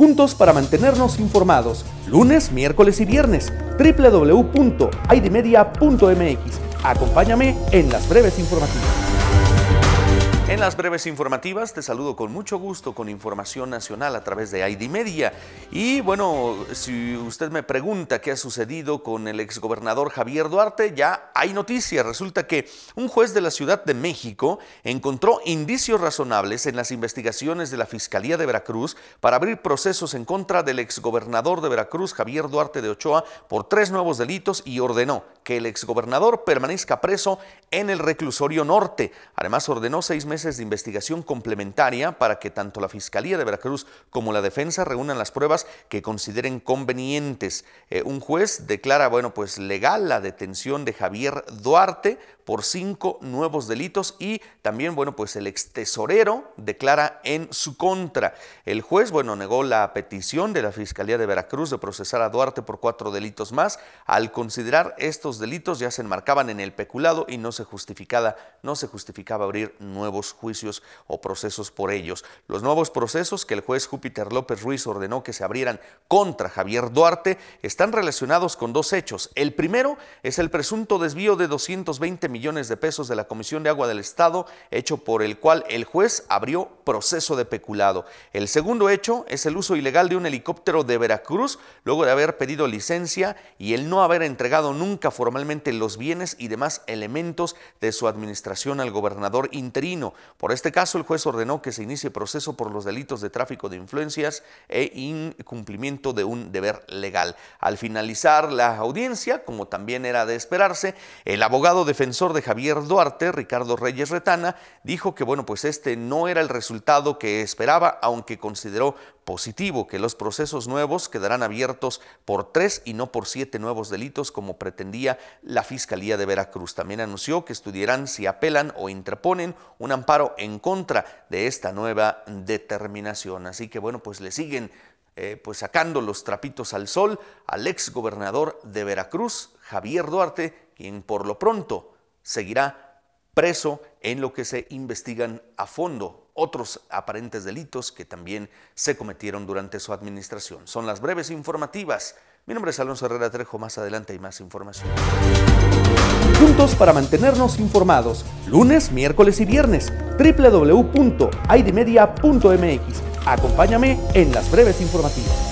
juntos para mantenernos informados. Lunes, miércoles y viernes, www.idmedia.mx. Acompáñame en las breves informativas las breves informativas te saludo con mucho gusto con información nacional a través de ID Media. Y bueno, si usted me pregunta qué ha sucedido con el exgobernador Javier Duarte, ya hay noticias. Resulta que un juez de la Ciudad de México encontró indicios razonables en las investigaciones de la Fiscalía de Veracruz para abrir procesos en contra del exgobernador de Veracruz, Javier Duarte de Ochoa, por tres nuevos delitos y ordenó que el exgobernador permanezca preso en el reclusorio norte. Además ordenó seis meses de investigación complementaria para que tanto la Fiscalía de Veracruz como la defensa reúnan las pruebas que consideren convenientes. Eh, un juez declara, bueno, pues legal la detención de Javier Duarte por cinco nuevos delitos y también, bueno, pues el ex tesorero declara en su contra. El juez, bueno, negó la petición de la Fiscalía de Veracruz de procesar a Duarte por cuatro delitos más. Al considerar estos delitos ya se enmarcaban en el peculado y no se justificaba, no se justificaba abrir nuevos juicios o procesos por ellos. Los nuevos procesos que el juez Júpiter López Ruiz ordenó que se abrieran contra Javier Duarte están relacionados con dos hechos. El primero es el presunto desvío de 220 millones de pesos de la Comisión de Agua del Estado, hecho por el cual el juez abrió proceso de peculado. El segundo hecho es el uso ilegal de un helicóptero de Veracruz luego de haber pedido licencia y el no haber entregado nunca formalmente los bienes y demás elementos de su administración al gobernador interino. Por este caso, el juez ordenó que se inicie proceso por los delitos de tráfico de influencias e incumplimiento de un deber legal. Al finalizar la audiencia, como también era de esperarse, el abogado defensor de Javier Duarte, Ricardo Reyes Retana, dijo que bueno, pues este no era el resultado que esperaba, aunque consideró positivo que los procesos nuevos quedarán abiertos por tres y no por siete nuevos delitos como pretendía la Fiscalía de Veracruz. También anunció que estudiarán si apelan o interponen un amparo en contra de esta nueva determinación. Así que bueno, pues le siguen eh, pues sacando los trapitos al sol al ex gobernador de Veracruz, Javier Duarte, quien por lo pronto seguirá preso en lo que se investigan a fondo otros aparentes delitos que también se cometieron durante su administración. Son las breves informativas. Mi nombre es Alonso Herrera Trejo, más adelante hay más información. Juntos para mantenernos informados, lunes, miércoles y viernes, www.idmedia.mx. Acompáñame en las breves informativas.